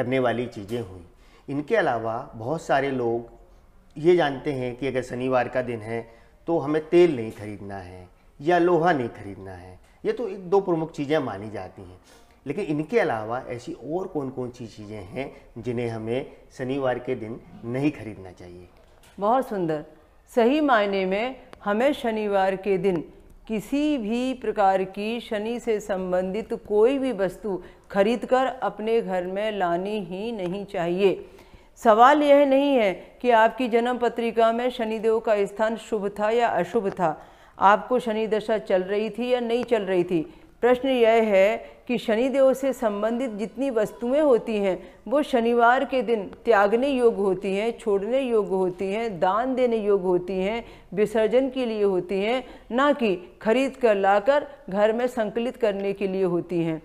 करने वाली चीज़ें हुई इनके अलावा बहुत सारे लोग ये जानते हैं कि अगर शनिवार का दिन है तो हमें तेल नहीं खरीदना है या लोहा नहीं खरीदना है ये तो एक दो प्रमुख चीज़ें मानी जाती हैं लेकिन इनके अलावा ऐसी और कौन कौन सी चीज़ें हैं जिन्हें हमें शनिवार के दिन नहीं खरीदना चाहिए बहुत सुंदर सही मायने में हमें शनिवार के दिन किसी भी प्रकार की शनि से संबंधित कोई भी वस्तु खरीदकर अपने घर में लानी ही नहीं चाहिए सवाल यह नहीं है कि आपकी जन्म पत्रिका में शनिदेव का स्थान शुभ था या अशुभ था आपको शनि दशा चल रही थी या नहीं चल रही थी प्रश्न यह है कि शनिदेव से संबंधित जितनी वस्तुएं होती हैं वो शनिवार के दिन त्यागने योग्य होती हैं छोड़ने योग्य होती हैं दान देने योग्य होती हैं विसर्जन के लिए होती हैं ना कि खरीद कर लाकर घर में संकलित करने के लिए होती हैं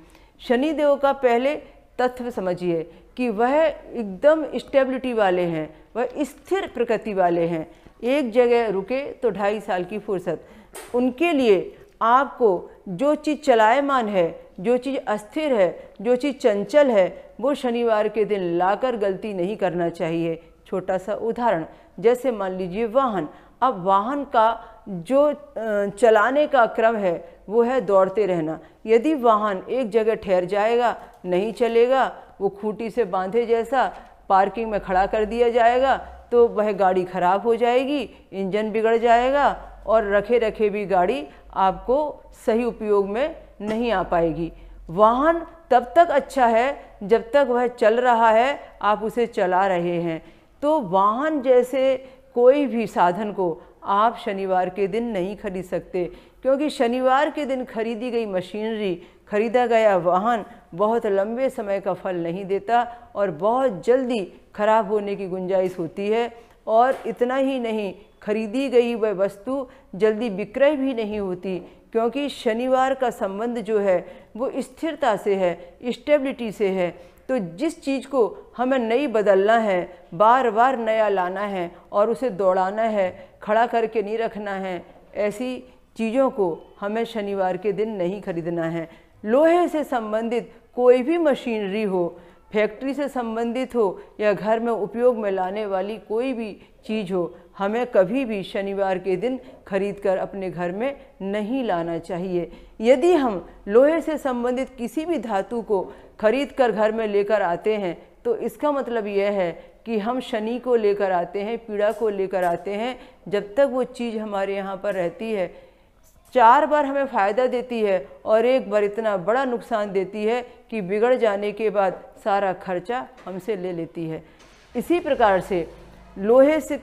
शनिदेव का पहले तत्व समझिए कि वह एकदम स्टेबिलिटी वाले हैं वह स्थिर प्रकृति वाले हैं एक जगह रुके तो ढाई साल की फुर्सत उनके लिए आपको जो चीज़ चलायमान है जो चीज़ अस्थिर है जो चीज़ चंचल है वो शनिवार के दिन लाकर गलती नहीं करना चाहिए छोटा सा उदाहरण जैसे मान लीजिए वाहन अब वाहन का जो चलाने का क्रम है वो है दौड़ते रहना यदि वाहन एक जगह ठहर जाएगा नहीं चलेगा वो खूटी से बांधे जैसा पार्किंग में खड़ा कर दिया जाएगा तो वह गाड़ी ख़राब हो जाएगी इंजन बिगड़ जाएगा और रखे रखे भी गाड़ी आपको सही उपयोग में नहीं आ पाएगी वाहन तब तक अच्छा है जब तक वह चल रहा है आप उसे चला रहे हैं तो वाहन जैसे कोई भी साधन को आप शनिवार के दिन नहीं खरीद सकते क्योंकि शनिवार के दिन खरीदी गई मशीनरी खरीदा गया वाहन बहुत लंबे समय का फल नहीं देता और बहुत जल्दी ख़राब होने की गुंजाइश होती है और इतना ही नहीं खरीदी गई वह वस्तु जल्दी विक्रय भी नहीं होती क्योंकि शनिवार का संबंध जो है वो स्थिरता से है स्टेबिलिटी से है तो जिस चीज़ को हमें नई बदलना है बार बार नया लाना है और उसे दौड़ाना है खड़ा करके नहीं रखना है ऐसी चीज़ों को हमें शनिवार के दिन नहीं खरीदना है लोहे से संबंधित कोई भी मशीनरी हो फैक्ट्री से संबंधित हो या घर में उपयोग में लाने वाली कोई भी चीज़ हो हमें कभी भी शनिवार के दिन खरीद कर अपने घर में नहीं लाना चाहिए यदि हम लोहे से संबंधित किसी भी धातु को खरीद कर घर में लेकर आते हैं तो इसका मतलब यह है कि हम शनि को लेकर आते हैं पीड़ा को लेकर आते हैं जब तक वो चीज़ हमारे यहाँ पर रहती है चार बार हमें फ़ायदा देती है और एक बार इतना बड़ा नुकसान देती है कि बिगड़ जाने के बाद सारा खर्चा हमसे ले लेती है इसी प्रकार से लोहे से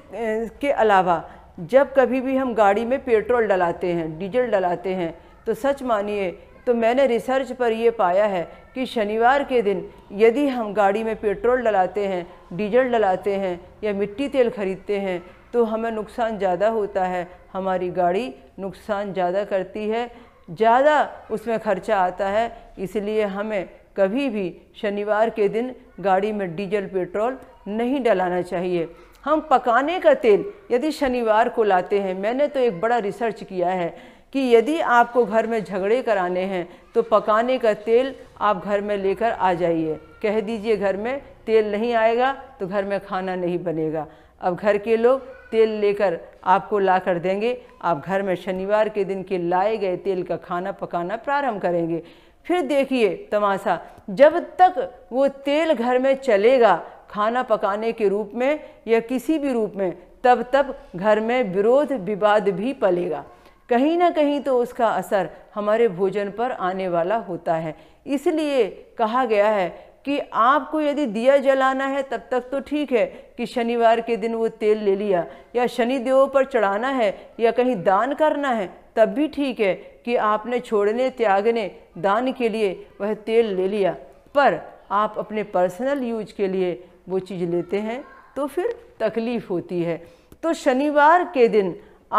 के अलावा जब कभी भी हम गाड़ी में पेट्रोल डलाते हैं डीजल डलाते हैं तो सच मानिए तो मैंने रिसर्च पर ये पाया है कि शनिवार के दिन यदि हम गाड़ी में पेट्रोल डलाते हैं डीजल डलाते हैं या मिट्टी तेल खरीदते हैं तो हमें नुकसान ज़्यादा होता है हमारी गाड़ी नुकसान ज़्यादा करती है ज़्यादा उसमें खर्चा आता है इसलिए हमें कभी भी शनिवार के दिन गाड़ी में डीजल पेट्रोल नहीं डलाना चाहिए हम पकाने का तेल यदि शनिवार को लाते हैं मैंने तो एक बड़ा रिसर्च किया है कि यदि आपको घर में झगड़े कराने हैं तो पकाने का तेल आप घर में लेकर आ जाइए कह दीजिए घर में तेल नहीं आएगा तो घर में खाना नहीं बनेगा अब घर के लोग तेल लेकर आपको ला कर देंगे आप घर में शनिवार के दिन के लाए गए तेल का खाना पकाना प्रारंभ करेंगे फिर देखिए तमाशा जब तक वो तेल घर में चलेगा खाना पकाने के रूप में या किसी भी रूप में तब तब घर में विरोध विवाद भी पलेगा कहीं ना कहीं तो उसका असर हमारे भोजन पर आने वाला होता है इसलिए कहा गया है कि आपको यदि दिया जलाना है तब तक तो ठीक है कि शनिवार के दिन वो तेल ले लिया या शनि देवों पर चढ़ाना है या कहीं दान करना है तब भी ठीक है कि आपने छोड़ने त्यागने दान के लिए वह तेल ले लिया पर आप अपने पर्सनल यूज के लिए वो चीज़ लेते हैं तो फिर तकलीफ़ होती है तो शनिवार के दिन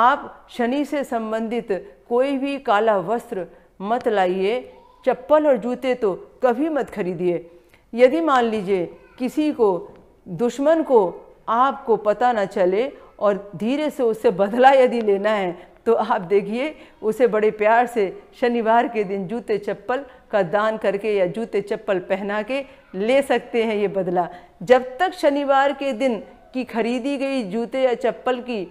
आप शनि से संबंधित कोई भी काला वस्त्र मत लाइए चप्पल और जूते तो कभी मत खरीदिए यदि मान लीजिए किसी को दुश्मन को आपको पता ना चले और धीरे से उससे बदला यदि लेना है तो आप देखिए उसे बड़े प्यार से शनिवार के दिन जूते चप्पल का दान करके या जूते चप्पल पहना के ले सकते हैं ये बदला जब तक शनिवार के दिन की खरीदी गई जूते या चप्पल की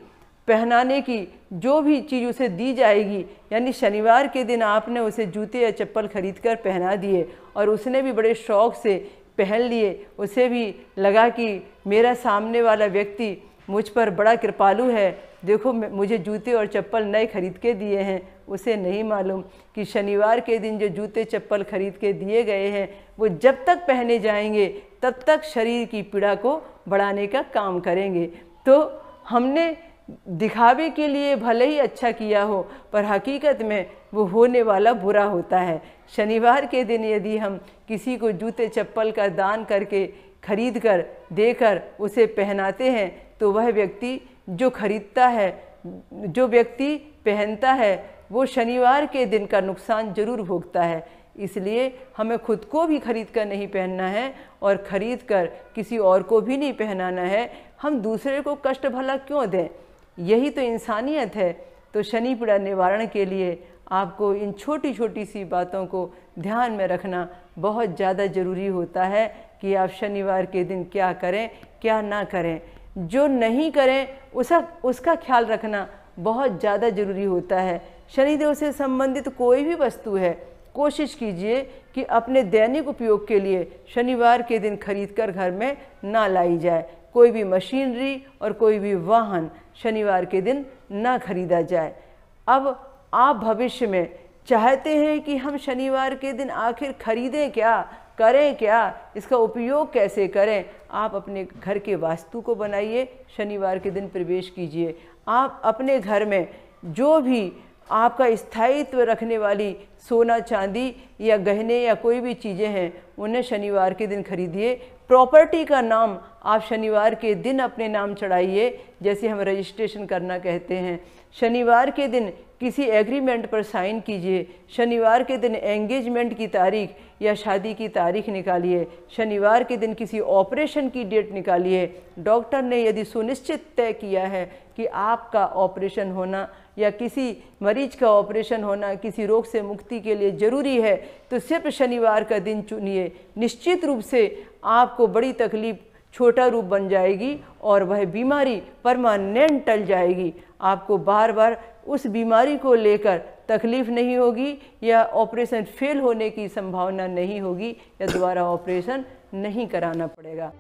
पहनाने की जो भी चीज़ उसे दी जाएगी यानी शनिवार के दिन आपने उसे जूते या चप्पल खरीद कर पहना दिए और उसने भी बड़े शौक़ से पहन लिए उसे भी लगा कि मेरा सामने वाला व्यक्ति मुझ पर बड़ा कृपालु है देखो मुझे जूते और चप्पल नए खरीद के दिए हैं उसे नहीं मालूम कि शनिवार के दिन जो जूते चप्पल खरीद के दिए गए हैं वो जब तक पहने जाएंगे तब तक शरीर की पीड़ा को बढ़ाने का काम करेंगे तो हमने दिखावे के लिए भले ही अच्छा किया हो पर हकीकत में वो होने वाला बुरा होता है शनिवार के दिन यदि हम किसी को जूते चप्पल का दान करके खरीद कर देकर उसे पहनाते हैं तो वह व्यक्ति जो खरीदता है जो व्यक्ति पहनता है वो शनिवार के दिन का नुकसान ज़रूर भोगता है इसलिए हमें खुद को भी खरीद कर नहीं पहनना है और ख़रीद कर किसी और को भी नहीं पहनाना है हम दूसरे को कष्ट भला क्यों दें यही तो इंसानियत है तो शनि पीड़ा निवारण के लिए आपको इन छोटी छोटी सी बातों को ध्यान में रखना बहुत ज़्यादा ज़रूरी होता है कि आप शनिवार के दिन क्या करें क्या ना करें जो नहीं करें उसका उसका ख्याल रखना बहुत ज़्यादा ज़रूरी होता है शनिदेव से संबंधित कोई भी वस्तु है कोशिश कीजिए कि अपने दैनिक उपयोग के लिए शनिवार के दिन खरीदकर घर में ना लाई जाए कोई भी मशीनरी और कोई भी वाहन शनिवार के दिन ना खरीदा जाए अब आप भविष्य में चाहते हैं कि हम शनिवार के दिन आखिर खरीदें क्या करें क्या इसका उपयोग कैसे करें आप अपने घर के वास्तु को बनाइए शनिवार के दिन प्रवेश कीजिए आप अपने घर में जो भी आपका स्थायित्व रखने वाली सोना चांदी या गहने या कोई भी चीज़ें हैं उन्हें शनिवार के दिन खरीदिए प्रॉपर्टी का नाम आप शनिवार के दिन अपने नाम चढ़ाइए जैसे हम रजिस्ट्रेशन करना कहते हैं शनिवार के दिन किसी एग्रीमेंट पर साइन कीजिए शनिवार के दिन एंगेजमेंट की तारीख या शादी की तारीख निकालिए शनिवार के दिन किसी ऑपरेशन की डेट निकालिए डॉक्टर ने यदि सुनिश्चित तय किया है कि आपका ऑपरेशन होना या किसी मरीज का ऑपरेशन होना किसी रोग से मुक्ति के लिए ज़रूरी है तो सिर्फ शनिवार का दिन चुनिए निश्चित रूप से आपको बड़ी तकलीफ छोटा रूप बन जाएगी और वह बीमारी परमानेंट टल जाएगी आपको बार बार उस बीमारी को लेकर तकलीफ नहीं होगी या ऑपरेशन फेल होने की संभावना नहीं होगी या दोबारा ऑपरेशन नहीं कराना पड़ेगा